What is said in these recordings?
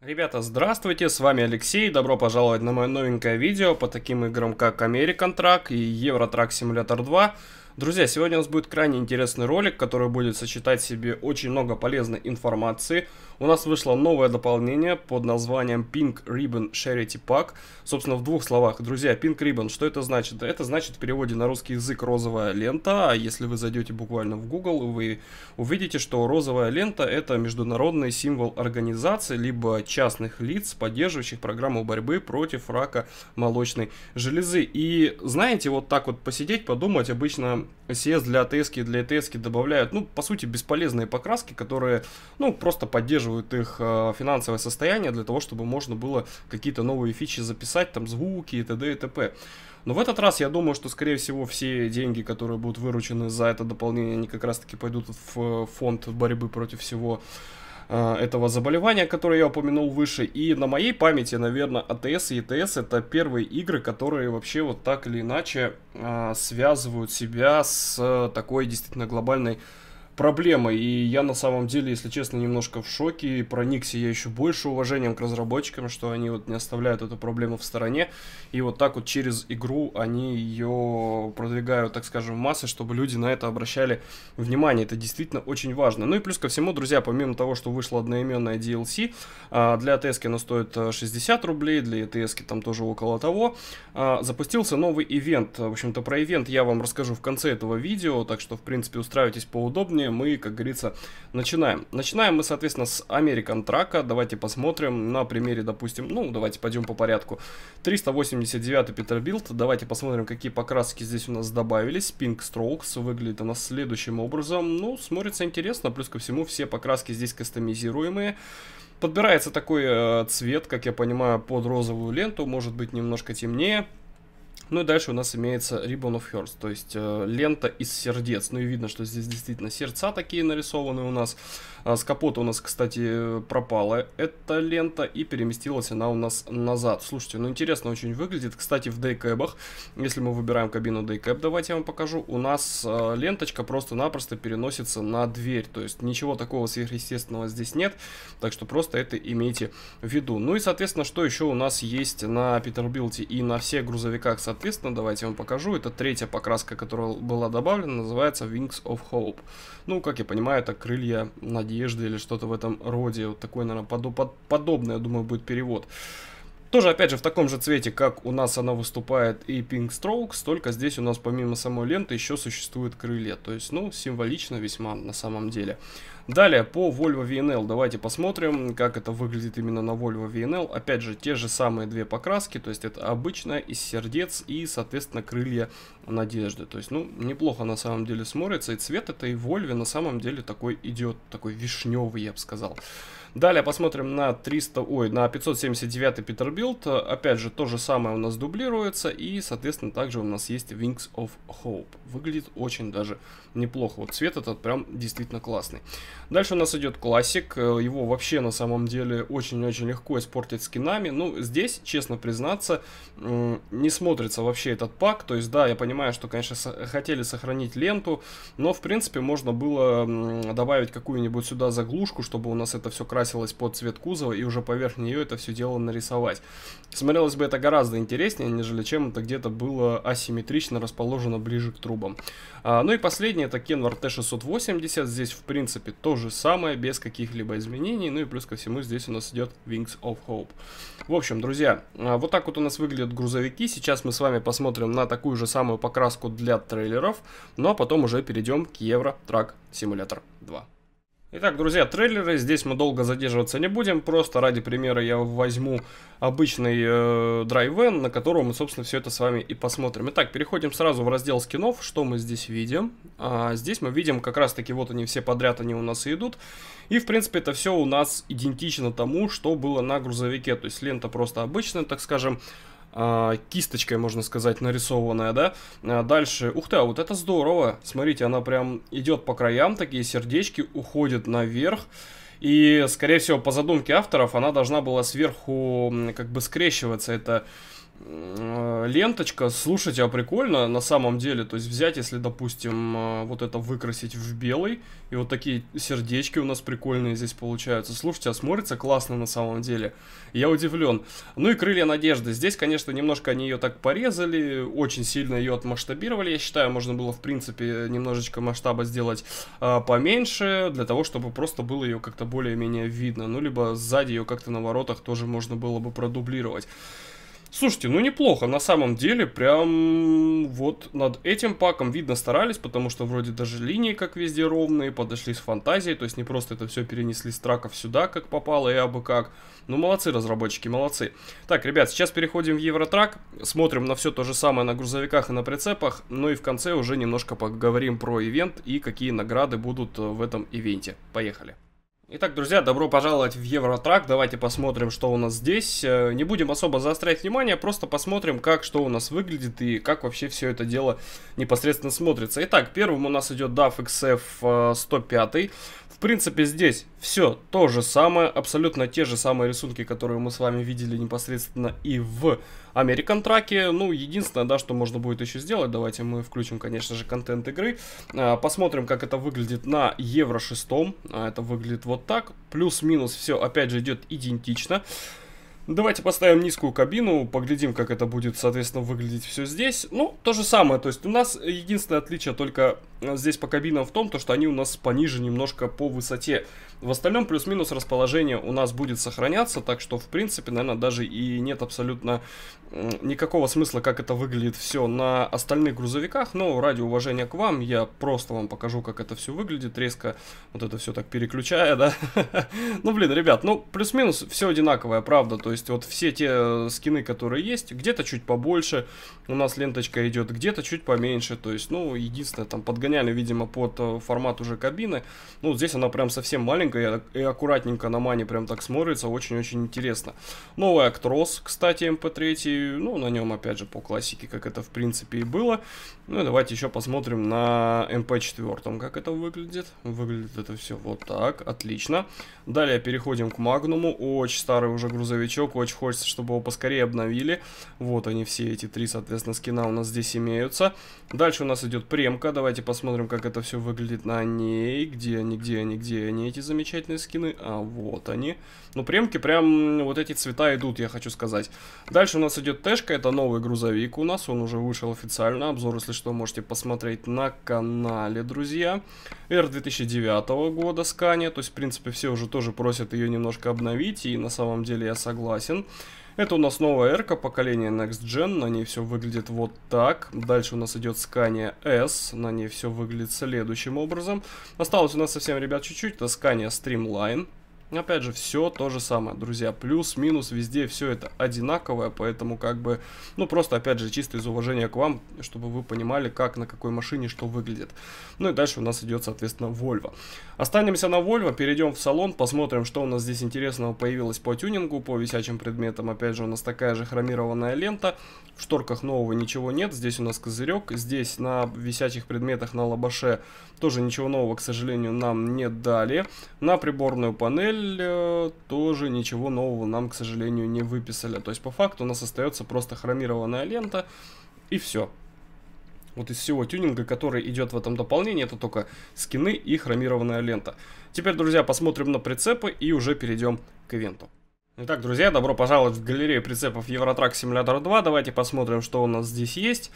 Ребята, здравствуйте, с вами Алексей, добро пожаловать на мое новенькое видео по таким играм как American Truck и Eurotrack Simulator 2. Друзья, сегодня у нас будет крайне интересный ролик, который будет сочетать в себе очень много полезной информации, у нас вышло новое дополнение под названием Pink Ribbon Charity Pack. Собственно, в двух словах, друзья, Pink Ribbon, что это значит? Это значит в переводе на русский язык розовая лента, а если вы зайдете буквально в Google, вы увидите, что розовая лента это международный символ организации, либо частных лиц, поддерживающих программу борьбы против рака молочной железы. И знаете, вот так вот посидеть, подумать, обычно съезд для ТСК для ТСК добавляют, ну, по сути, бесполезные покраски, которые, ну, просто поддерживают поддерживают их э, финансовое состояние для того, чтобы можно было какие-то новые фичи записать, там звуки и т.д. и т.п. Но в этот раз я думаю, что, скорее всего, все деньги, которые будут выручены за это дополнение, они как раз-таки пойдут в э, фонд борьбы против всего э, этого заболевания, которое я упомянул выше. И на моей памяти, наверное, АТС и ЕТС это первые игры, которые вообще вот так или иначе связывают себя с такой действительно глобальной проблема. И я на самом деле, если честно, немножко в шоке. И проникся я еще больше уважением к разработчикам, что они вот не оставляют эту проблему в стороне. И вот так вот через игру они ее продвигают, так скажем, в массы, чтобы люди на это обращали внимание. Это действительно очень важно. Ну и плюс ко всему, друзья, помимо того, что вышла одноименная DLC, а, для ТСК она стоит 60 а, рублей, для ТСК там тоже около того, а, запустился новый ивент. В общем-то, про ивент я вам расскажу в конце этого видео, так что, в принципе, устраивайтесь поудобнее далее мы, как говорится, начинаем. Начинаем мы, соответственно, с American Track. Давайте посмотрим на примере, допустим, ну, давайте пойдем по порядку. 389 Peterbilt. Давайте посмотрим, какие покраски здесь у нас добавились. Pink Strokes выглядит у нас следующим образом. Ну, смотрится интересно. Плюс ко всему, все покраски здесь кастомизируемые. Подбирается такой э, цвет, как я понимаю, под розовую ленту. Может быть, немножко темнее. Ну и дальше у нас имеется Ribbon of Hearts, то есть э, лента из сердец. Ну и видно, что здесь действительно сердца такие нарисованы у нас. А, с капота у нас, кстати, пропала эта лента и переместилась она у нас назад. Слушайте, ну интересно очень выглядит. Кстати, в дейкэбах, если мы выбираем кабину дейкэб, давайте я вам покажу, у нас э, ленточка просто-напросто переносится на дверь. То есть ничего такого сверхъестественного здесь нет, так что просто это имейте в виду. Ну и, соответственно, что еще у нас есть на Питербилте и на всех грузовиках, соответственно, соответственно, давайте я вам покажу. Это третья покраска, которая была добавлена, называется Wings of Hope. Ну, как я понимаю, это крылья надежды или что-то в этом роде. Вот такой, наверное, подо под подобный, я думаю, будет перевод. Тоже, опять же, в таком же цвете, как у нас она выступает и Pink Strokes, только здесь у нас помимо самой ленты еще существует крылья. То есть, ну, символично весьма на самом деле. Далее, по Volvo VNL давайте посмотрим, как это выглядит именно на Volvo VNL. Опять же, те же самые две покраски, то есть это обычная из сердец и, соответственно, крылья надежды. То есть, ну, неплохо на самом деле смотрится, и цвет этой Volvo на самом деле такой идет, такой вишневый, я бы сказал. Далее посмотрим на 300, ой, на 579 Peterbilt. Опять же, то же самое у нас дублируется. И, соответственно, также у нас есть Wings of Hope. Выглядит очень даже неплохо. Вот цвет этот прям действительно классный. Дальше у нас идет классик. Э, его вообще на самом деле очень-очень легко испортить скинами. Ну, здесь, честно признаться, не смотрится вообще этот пак. То есть, да, я понимаю, что, конечно, хотели сохранить ленту, но, в принципе, можно было добавить какую-нибудь сюда заглушку, чтобы у нас это все красилось под цвет кузова, и уже поверх нее это все дело нарисовать. Смотрелось бы это гораздо интереснее, нежели чем это где-то было асимметрично расположено ближе к трубам. А, ну и последнее, это Kenwar T680. Здесь, в принципе, то то же самое, без каких-либо изменений. Ну и плюс ко всему здесь у нас идет Wings of Hope. В общем, друзья, а, вот так вот у нас выглядят грузовики. Сейчас мы с вами посмотрим на такую же самую покраску для трейлеров, но потом уже перейдем к Евро Трак Simulator 2. Итак, друзья, трейлеры, здесь мы долго задерживаться не будем, просто ради примера я возьму обычный э, драйвен, на котором мы, собственно, все это с вами и посмотрим. Итак, переходим сразу в раздел скинов, что мы здесь видим. А, здесь мы видим как раз-таки вот они все подряд, они у нас и идут. И, в принципе, это все у нас идентично тому, что было на грузовике, то есть лента просто обычная, так скажем, а, кисточкой, можно сказать, нарисованная, да. А, дальше, ух ты, а вот это здорово. Смотрите, она прям идет по краям, такие сердечки, уходит наверх. И, скорее всего, по задумке авторов, она должна была сверху как бы скрещиваться. Это Э, ленточка, слушайте, а прикольно на самом деле, то есть взять, если, допустим, э, вот это выкрасить в белый, и вот такие сердечки у нас прикольные здесь получаются, слушайте, а смотрится классно на самом деле, я удивлен. Ну и крылья надежды, здесь, конечно, немножко они ее так порезали, очень сильно ее отмасштабировали, я считаю, можно было, в принципе, немножечко масштаба сделать э, поменьше, для того, чтобы просто было ее как-то более-менее видно, ну либо сзади ее как-то на воротах тоже можно было бы продублировать. Слушайте, ну неплохо, на самом деле, прям вот над этим паком видно старались, потому что вроде даже линии как везде ровные, подошли с фантазией, то есть не просто это все перенесли с траков сюда, как попало и абы как. Ну молодцы разработчики, молодцы. Так, ребят, сейчас переходим в Евротрак, смотрим на все то же самое на грузовиках и на прицепах, ну и в конце уже немножко поговорим про ивент и какие награды будут э, в этом ивенте. Поехали. Итак, друзья, добро пожаловать в Евротрак. Давайте посмотрим, что у нас здесь. Э, не будем особо заострять внимание, просто посмотрим, как что у нас выглядит и как вообще все это дело непосредственно смотрится. Итак, первым у нас идет DAF XF 105. Э, в принципе, здесь все то же самое, абсолютно те же самые рисунки, которые мы с вами видели непосредственно и в American Track. Ну, единственное, да, что можно будет еще сделать, давайте мы включим, конечно же, контент игры. Э, посмотрим, как это выглядит на Евро 6. Это выглядит вот вот так. Плюс-минус все опять же идет идентично. Давайте поставим низкую кабину, поглядим, как это будет, соответственно, выглядеть все здесь. Ну, то же самое, то есть у нас единственное отличие только э, здесь по кабинам в том, то, что они у нас пониже немножко по высоте. В остальном плюс-минус расположение у нас будет сохраняться, так что, в принципе, наверное, даже и нет абсолютно никакого смысла, как это выглядит все на остальных грузовиках, но ради уважения к вам я просто вам покажу, как это все выглядит, резко вот это все так переключая, да. Ну, блин, ребят, ну, плюс-минус все одинаковое, правда, то есть есть вот все те э, скины, которые есть, где-то чуть побольше у нас ленточка идет, где-то чуть поменьше. То есть, ну, единственное, там подгоняли, видимо, под э, формат уже кабины. Ну, здесь она прям совсем маленькая и аккуратненько на мане прям так смотрится. Очень-очень интересно. Новый Актрос, кстати, MP3. Эм ну, на нем, опять же, по классике, как это, в принципе, и было. Ну, и давайте еще посмотрим на MP4, эм как это выглядит. Выглядит это все вот так. Отлично. Далее переходим к Магнуму. Очень старый уже грузовичок Человеку очень хочется, чтобы его поскорее обновили. Вот они все эти три, соответственно, скина у нас здесь имеются. Дальше у нас идет премка. Давайте посмотрим, как это все выглядит на ней. Где они, где они, где они, эти замечательные скины. А, вот они. Ну, премки прям вот эти цвета идут, я хочу сказать. Дальше у нас идет Тэшка. Это новый грузовик у нас. Он уже вышел официально. Обзор, если что, можете посмотреть на канале, друзья. R 2009 года скания. То есть, в принципе, все уже тоже просят ее немножко обновить. И на самом деле я согласен согласен. Это у нас новая эрка, поколение Next Gen, на ней все выглядит вот так. Дальше у нас идет Scania S, на ней все выглядит следующим образом. Осталось у нас совсем, ребят, чуть-чуть, это Scania Streamline. Опять же, все то же самое, друзья. Плюс, минус, везде все это одинаковое, поэтому как бы, ну просто, опять же, чисто из уважения к вам, чтобы вы понимали, как на какой машине что выглядит. Ну и дальше у нас идет, соответственно, Volvo. Останемся на Volvo, перейдем в салон, посмотрим, что у нас здесь интересного появилось по тюнингу, по висячим предметам. Опять же, у нас такая же хромированная лента, в шторках нового ничего нет, здесь у нас козырек, здесь на висячих предметах на лабаше тоже ничего нового, к сожалению, нам не дали. На приборную панель э, тоже ничего нового нам, к сожалению, не выписали. То есть по факту у нас остается просто хромированная лента и все. Вот из всего тюнинга, который идет в этом дополнении, это только скины и хромированная лента. Теперь, друзья, посмотрим на прицепы и уже перейдем к ивенту. Итак, друзья, добро пожаловать в галерею прицепов Евротрак Simulator 2. Давайте посмотрим, что у нас здесь есть.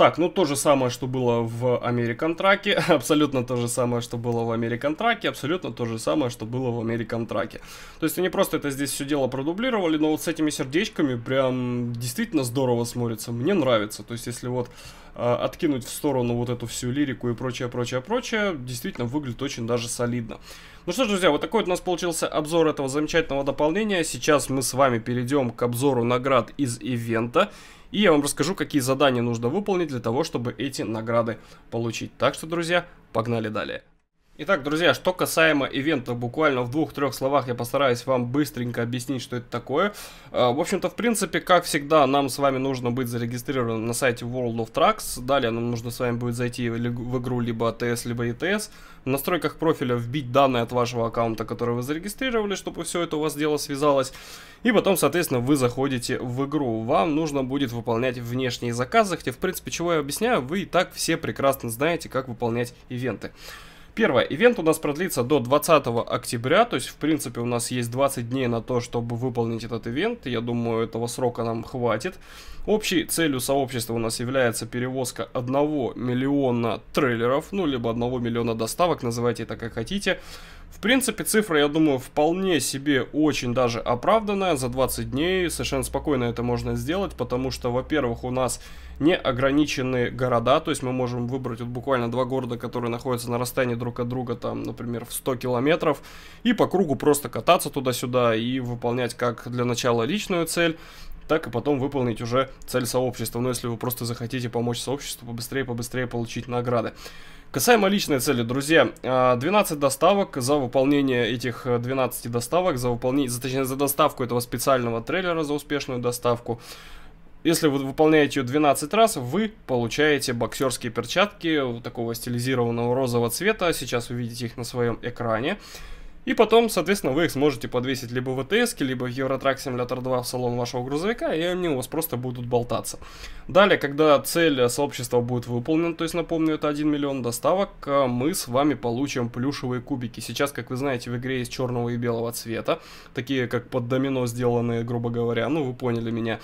Так, ну то же самое, что было в American Траке, абсолютно то же самое, что было в American Траке, абсолютно то же самое, что было в American Траке. То есть они просто это здесь все дело продублировали, но вот с этими сердечками прям действительно здорово смотрится, мне нравится. То есть если вот э, откинуть в сторону вот эту всю лирику и прочее, прочее, прочее, действительно выглядит очень даже солидно. Ну что ж, друзья, вот такой вот у нас получился обзор этого замечательного дополнения. Сейчас мы с вами перейдем к обзору наград из ивента. И я вам расскажу, какие задания нужно выполнить для того, чтобы эти награды получить. Так что, друзья, погнали далее. Итак, друзья, что касаемо ивента, буквально в двух-трех словах я постараюсь вам быстренько объяснить, что это такое. Э, в общем-то, в принципе, как всегда, нам с вами нужно быть зарегистрированным на сайте World of Trucks. Далее нам нужно с вами будет зайти в игру либо ATS, а либо ETS. В настройках профиля вбить данные от вашего аккаунта, который вы зарегистрировали, чтобы все это у вас дело связалось. И потом, соответственно, вы заходите в игру. Вам нужно будет выполнять внешние заказы, хотя, в принципе, чего я объясняю, вы и так все прекрасно знаете, как выполнять ивенты. Первое. Ивент у нас продлится до 20 октября, то есть, в принципе, у нас есть 20 дней на то, чтобы выполнить этот ивент. Я думаю, этого срока нам хватит. Общей целью сообщества у нас является перевозка 1 миллиона трейлеров, ну, либо 1 миллиона доставок, называйте это как хотите, в принципе, цифра, я думаю, вполне себе очень даже оправданная. За 20 дней совершенно спокойно это можно сделать, потому что, во-первых, у нас не ограничены города, то есть мы можем выбрать вот буквально два города, которые находятся на расстоянии друг от друга, там, например, в 100 километров, и по кругу просто кататься туда-сюда и выполнять как для начала личную цель, так и потом выполнить уже цель сообщества. Но если вы просто захотите помочь сообществу побыстрее, побыстрее получить награды. Касаемо личной цели, друзья, 12 а, доставок за выполнение этих 12 э, доставок, за выполнение, за, точнее за доставку этого специального трейлера, за успешную доставку. Если вы выполняете ее 12 раз, вы получаете боксерские перчатки такого стилизированного розового цвета. Сейчас вы видите их на своем экране. И потом, соответственно, вы их сможете подвесить либо в ets либо в Eurotrack Simulator 2 в салон вашего грузовика, и они у вас просто будут болтаться. Далее, когда цель сообщества будет выполнена, то есть, напомню, это 1 миллион доставок, а мы с вами получим плюшевые кубики. Сейчас, как вы знаете, в игре есть черного и белого цвета, такие как под домино сделанные, грубо говоря, ну вы поняли меня.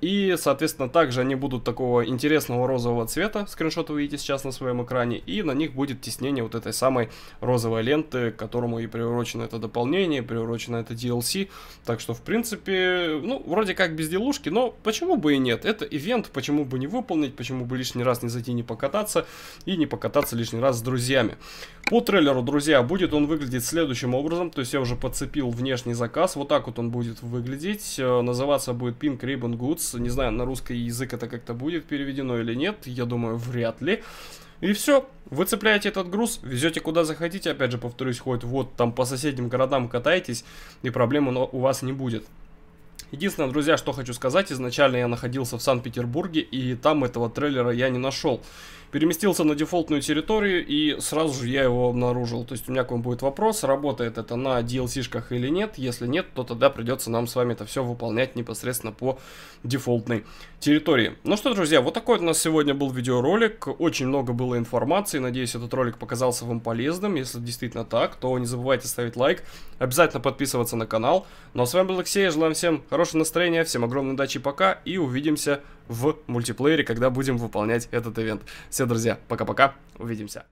И, соответственно, также они будут такого интересного розового цвета, скриншот вы видите сейчас на своем экране, и на них будет теснение вот этой самой розовой ленты, к которому и приурочено это дополнение, приурочено это DLC. Так что, в принципе, ну, вроде как безделушки, но почему бы и нет? Это ивент, почему бы не выполнить, почему бы лишний раз не зайти, не покататься, и не покататься лишний раз с друзьями. По трейлеру, друзья, будет он выглядеть следующим образом, то есть я уже подцепил внешний заказ, вот так вот он будет выглядеть, э, называться будет Pink River Ribbon Goods. Не знаю, на русский язык это как-то будет переведено или нет. Я думаю, вряд ли. И все, вы цепляете этот груз, везете куда захотите, опять же повторюсь, хоть вот там по соседним городам катаетесь, и проблем у вас не будет. Единственное, друзья, что хочу сказать, изначально я находился в Санкт-Петербурге, и там этого трейлера я не нашел переместился на дефолтную территорию, и сразу же я его обнаружил. То есть у меня к вам будет вопрос, работает это на DLC-шках или нет. Если нет, то тогда придется нам с вами это все выполнять непосредственно по дефолтной территории. Ну что, друзья, вот такой у нас сегодня был видеоролик. Очень много было информации. Надеюсь, этот ролик показался вам полезным. Если действительно так, то не забывайте ставить лайк. Обязательно подписываться на канал. Ну а с вами был Алексей. Я желаю всем хорошего настроения, всем огромной удачи, пока и увидимся в мультиплеере, когда будем выполнять этот ивент. Все, друзья, пока-пока, увидимся.